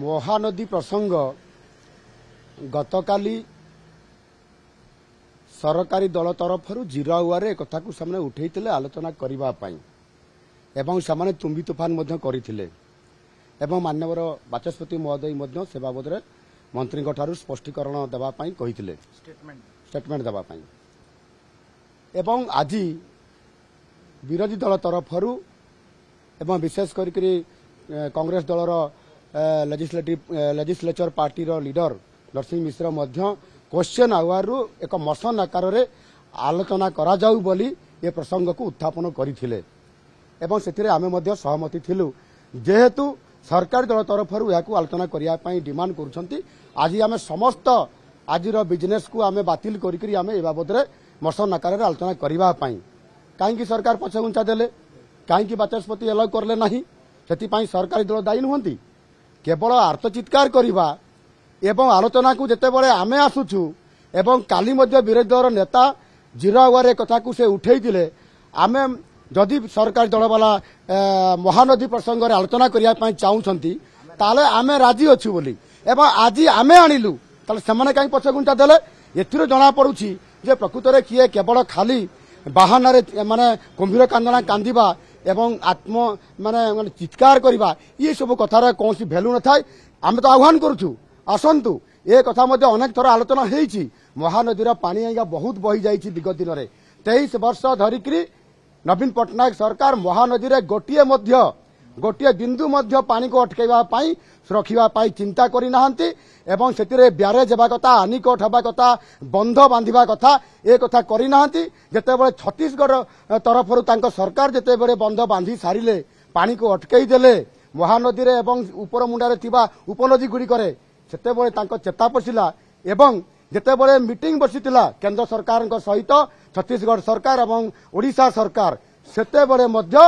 ମହାନଦୀ ପ୍ରସଙ୍ଗ ଗତକାଲି ସରକାରୀ ଦଳ ତରଫରୁ ଜିରାଓ୍ୱାରେ ଏକଥାକୁ ସେମାନେ ଉଠାଇଥିଲେ ଆଲୋଚନା କରିବା ପାଇଁ ଏବଂ ସେମାନେ ତୁମ୍ବି ତୋଫାନ ମଧ୍ୟ କରିଥିଲେ ଏବଂ ମାନ୍ୟବର ବାଚସ୍ପତି ମହୋଦୟ ମଧ୍ୟ ସେ ବାବଦରେ ମନ୍ତ୍ରୀଙ୍କଠାରୁ ସ୍ୱଷ୍ଟୀକରଣ ଦେବା ପାଇଁ କହିଥିଲେ ଷ୍ଟେଟମେଣ୍ଟ ଦେବା ପାଇଁ ଏବଂ ଆଜି ବିରୋଧୀ ଦଳ ତରଫରୁ ଏବଂ ବିଶେଷ କରିକି କଂଗ୍ରେସ ଦଳର ଲେଜିସ୍ଲେଟିଭ ଲେଜିସ୍ଲେଚର ପାର୍ଟିର ଲିଡର ନରସିଂହ ମିଶ୍ର ମଧ୍ୟ କ୍ୱେଶ୍ଚିନ୍ ଆୱାରରୁ ଏକ ମସନ ଆକାରରେ ଆଲୋଚନା କରାଯାଉ ବୋଲି ଏ ପ୍ରସଙ୍ଗକୁ ଉତ୍ଥାପନ କରିଥିଲେ ଏବଂ ସେଥିରେ ଆମେ ମଧ୍ୟ ସହମତି ଥିଲୁ ଯେହେତୁ ସରକାରୀ ଦଳ ତରଫରୁ ଏହାକୁ ଆଲୋଚନା କରିବା ପାଇଁ ଡିମାଣ୍ଡ କରୁଛନ୍ତି ଆଜି ଆମେ ସମସ୍ତ ଆଜିର ବିଜନେସ୍କୁ ଆମେ ବାତିଲ କରିକି ଆମେ ଏ ବାବଦରେ ମସନ ଆକାରରେ ଆଲୋଚନା କରିବା ପାଇଁ କାହିଁକି ସରକାର ପଛଘୁଞ୍ଚା ଦେଲେ କାହିଁକି ବାଚସ୍ପତି ଏଲାଉ କରିଲେ ନାହିଁ ସେଥିପାଇଁ ସରକାରୀ ଦଳ ଦାୟୀ ନୁହନ୍ତି କେବଳ ଆର୍ତ୍ତଚିତ୍କାର କରିବା ଏବଂ ଆଲୋଚନାକୁ ଯେତେବେଳେ ଆମେ ଆସୁଛୁ ଏବଂ କାଲି ମଧ୍ୟ ବିରୋଧୀ ଦଳର ନେତା ଜିରୋ ଆୱାର୍ କଥାକୁ ସେ ଉଠାଇଥିଲେ ଆମେ ଯଦି ସରକାରୀ ଦଳବାଲା ମହାନଦୀ ପ୍ରସଙ୍ଗରେ ଆଲୋଚନା କରିବା ପାଇଁ ଚାହୁଁଛନ୍ତି ତାହେଲେ ଆମେ ରାଜି ଅଛୁ ବୋଲି ଏବଂ ଆଜି ଆମେ ଆଣିଲୁ ତାହେଲେ ସେମାନେ କାହିଁକି ପଛଘୁଞ୍ଚା ଦେଲେ ଏଥିରୁ ଜଣାପଡ଼ୁଛି ଯେ ପ୍ରକୃତରେ କିଏ କେବଳ ଖାଲି ବାହାନରେ ମାନେ କୁମ୍ଭୀର କାନ୍ଦଣା କାନ୍ଦିବା এবং আত্ম মানে মানে চিৎকার করা ইসব কথার কৌশি ভ্যালু নথাই আমি তো আহ্বান করছু আসন্তু এ কথা মধ্যে অনেক থর আলোচনা হয়েছি মহানদীর পানি আজ্ঞা বহুত বহি যাইছি বিগত দিনের তেইশ বর্ষ ধরিক নবীন পট্টনাক সরকার মহানদীরে গোটিয়ে মধ্য ଗୋଟିଏ ବିନ୍ଦୁ ମଧ୍ୟ ପାଣିକୁ ଅଟକାଇବା ପାଇଁ ରଖିବା ପାଇଁ ଚିନ୍ତା କରିନାହାନ୍ତି ଏବଂ ସେଥିରେ ବ୍ୟାରେଜ୍ ହେବା କଥା ଆନିକଟ ହେବା କଥା ବନ୍ଧ ବାନ୍ଧିବା କଥା ଏ କଥା କରିନାହାନ୍ତି ଯେତେବେଳେ ଛତିଶଗଡ଼ ତରଫରୁ ତାଙ୍କ ସରକାର ଯେତେବେଳେ ବନ୍ଧ ବାନ୍ଧି ସାରିଲେ ପାଣିକୁ ଅଟକାଇ ଦେଲେ ମହାନଦୀରେ ଏବଂ ଉପର ମୁଣ୍ଡରେ ଥିବା ଉପନଦୀଗୁଡ଼ିକରେ ସେତେବେଳେ ତାଙ୍କ ଚେତା ପଶିଲା ଏବଂ ଯେତେବେଳେ ମିଟିଂ ବସିଥିଲା କେନ୍ଦ୍ର ସରକାରଙ୍କ ସହିତ ଛତିଶଗଡ଼ ସରକାର ଏବଂ ଓଡ଼ିଶା ସରକାର ସେତେବେଳେ ମଧ୍ୟ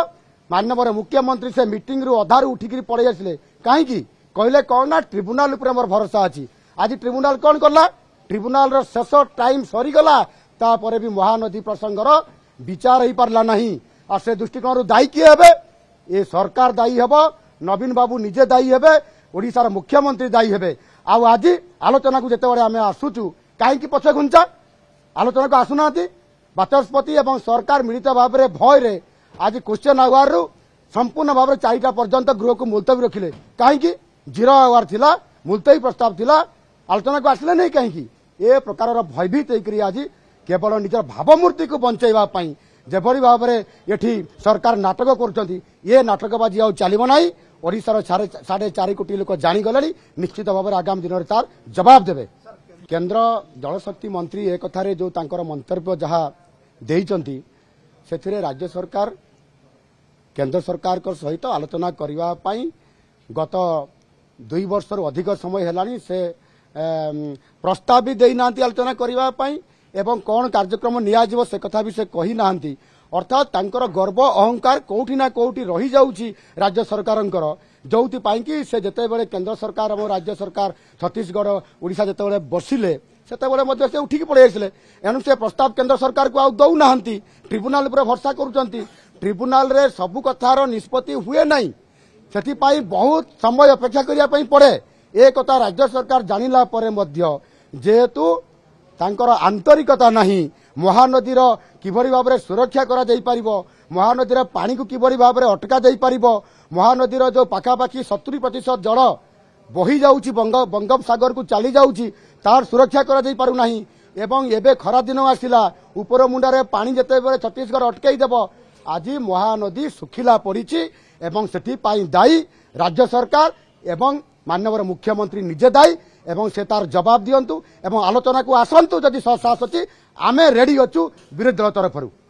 मान्यवर मुख्यमन्त्री अधारु उठिक पढाइआसे कहीँकि कहिले कहाँ ट्रुनाल उप म भरोसा अहिले आज ट्रिब्युनाल कला ट्रुनाल र शेष टाइम सरिगला महानदी प्रसङ्ग विचार दृष्टिकोण दायी के सरकार दायी हे नवीन बाबु निजे दायी हेर्नु मुख्यमन्त्री दायी हे आज आलोचनाको जति बेला आसुछु काहीँक पछु आलोचना भावना भएर आज क्वेश्चन आवर रु संपूर्ण भाव चारिटा पर्यटन गृह को मुलतवी रखिले कहीं जीरो आवर थिला मुलतवी प्रस्ताव थिला आलोचना को आसले नहीं कहीं ए प्रकार भयभीत होकर आज केवल निजर भावमूर्ति को बचाई যেভাবে ভাবে এটি সরকার নাটক করছেন এ নাটকবাজি আউ চালব না ওড়শার সাড়ে চারি কোটি লোক জাগলে নিশ্চিত ভাবে আগামী দিনের তার জবাব দেবে কেন্দ্র জলশক্তি মন্ত্রী এ কথার যে তাঁর মন্তব্য যা দিয়েছেন সে রাজ্য সরকার କେନ୍ଦ୍ର ସରକାରଙ୍କ ସହିତ ଆଲୋଚନା କରିବା ପାଇଁ ଗତ ଦୁଇ ବର୍ଷରୁ ଅଧିକ ସମୟ ହେଲାଣି ସେ ପ୍ରସ୍ତାବ ବି ଦେଇନାହାନ୍ତି ଆଲୋଚନା କରିବା ପାଇଁ ଏବଂ କ'ଣ କାର୍ଯ୍ୟକ୍ରମ ନିଆଯିବ ସେ କଥା ବି ସେ କହିନାହାନ୍ତି ଅର୍ଥାତ୍ ତାଙ୍କର ଗର୍ବ ଅହଙ୍କାର କୋଉଠି ନା କୋଉଠି ରହିଯାଉଛି ରାଜ୍ୟ ସରକାରଙ୍କର ଯେଉଁଥିପାଇଁ କି ସେ ଯେତେବେଳେ କେନ୍ଦ୍ର ସରକାର ଏବଂ ରାଜ୍ୟ ସରକାର ଛତିଶଗଡ଼ ଓଡ଼ିଶା ଯେତେବେଳେ ବସିଲେ ସେତେବେଳେ ମଧ୍ୟ ସେ ଉଠିକି ପଳେଇ ଆସିଲେ ଏଣୁ ସେ ପ୍ରସ୍ତାବ କେନ୍ଦ୍ର ସରକାରକୁ ଆଉ ଦେଉନାହାନ୍ତି ଟ୍ରିବ୍ୟୁନାଲ ଉପରେ ଭରସା କରୁଛନ୍ତି ट्रिब्युनाल सब कथार निष्पत्ति हुए ना से बहुत समय अपेक्षा करने पड़े एक कथा राज्य सरकार जान लापर जेहेतु आंतरिकता ना महानदी किभरी भाव में सुरक्षा कर महानदी पाणी को किभरी भाव में अटका जा पार महानदी जो पखापाखि सतुरी प्रतिशत जल बही जा बंग बंगोपसगर को चली जाऊँ तार सुरक्षा करना एवं एवं खरा दिन आसला उपर मुंडे पा जिते छत्तीशगढ़ अटकईदेव আজি মহানদী শুখিলা পড়িছি এবং সেটিপাই দায়ী রাজ্য সরকার এবং মাননীয় মুখ্যমন্ত্রী নিজে দায়ী এবং সে তার জবাব দিও এবং আলোচনা আসন্তু যদি সহসাহস অছি আমি রেডি অছু বিরোধী দল তরফর